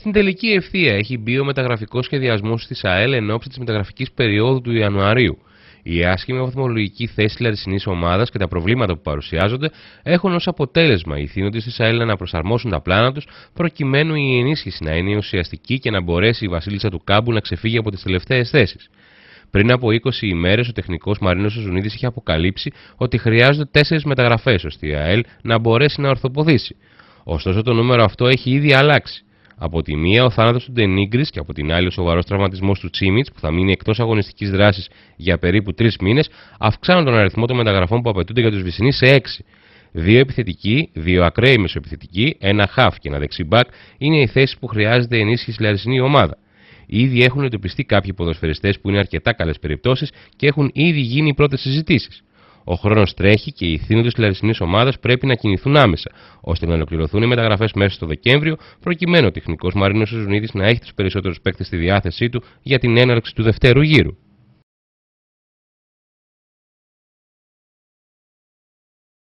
Στην τελική ευθεία έχει μπει ο μεταγραφικός σχεδιασμός της ΑΕΛ εν ώψη της μεταγραφικής περίοδου του Ιανουαρίου. Η άσχημη βαθμολογική θέση της λαρισινή ομάδας και τα προβλήματα που παρουσιάζονται έχουν ως αποτέλεσμα οι θύνοντε της ΑΕΛ να προσαρμόσουν τα πλάνα τους προκειμένου η ενίσχυση να είναι ουσιαστική και να μπορέσει η Βασίλισσα του Κάμπου να ξεφύγει από τις τελευταίες θέσεις. Πριν από 20 ημέρες, ο τεχνικός Μαρίνος Ζουνίδη είχε αποκαλύψει ότι χρειάζονται τέσσερις μεταγραφές ώστε η ΑΕΛ να μπορέσει να ορθοποδήσει. Ωστόσο, το νούμερο αυτό έχει ήδη αλλάξει. Από τη μία ο θάνατος του Ντενίγκρις και από την άλλη ο σοβαρός τραυματισμός του Τσίμιτ, που θα μείνει εκτός αγωνιστικής δράσης για περίπου τρεις μήνες, αυξάνουν τον αριθμό των μεταγραφών που απαιτούνται για τους Βυσσινεί σε έξι. Δύο επιθετικοί, δύο ακραίοι μεσοεπιθετικοί, ένα χαφ και ένα δεξιμπακ είναι η θέση που χρειάζεται ενίσχυση λαρισινή ομάδα. Ήδη έχουν εντοπιστεί κάποιοι ποδοσφαιριστές που είναι αρκετά καλές περιπτώσεις και έχουν ήδη γίνει οι πρώτες συζητήσεις. Ο χρόνος τρέχει και οι ηθήνοντες της Λαρισινή ομάδας πρέπει να κινηθούν άμεσα, ώστε να ολοκληρωθούν οι μεταγραφές μέσα στο Δεκέμβριο, προκειμένου ο τεχνικός Μαρίνος Ζουνίδη να έχει του περισσότερους παίκτες στη διάθεσή του για την έναρξη του δευτέρου γύρου.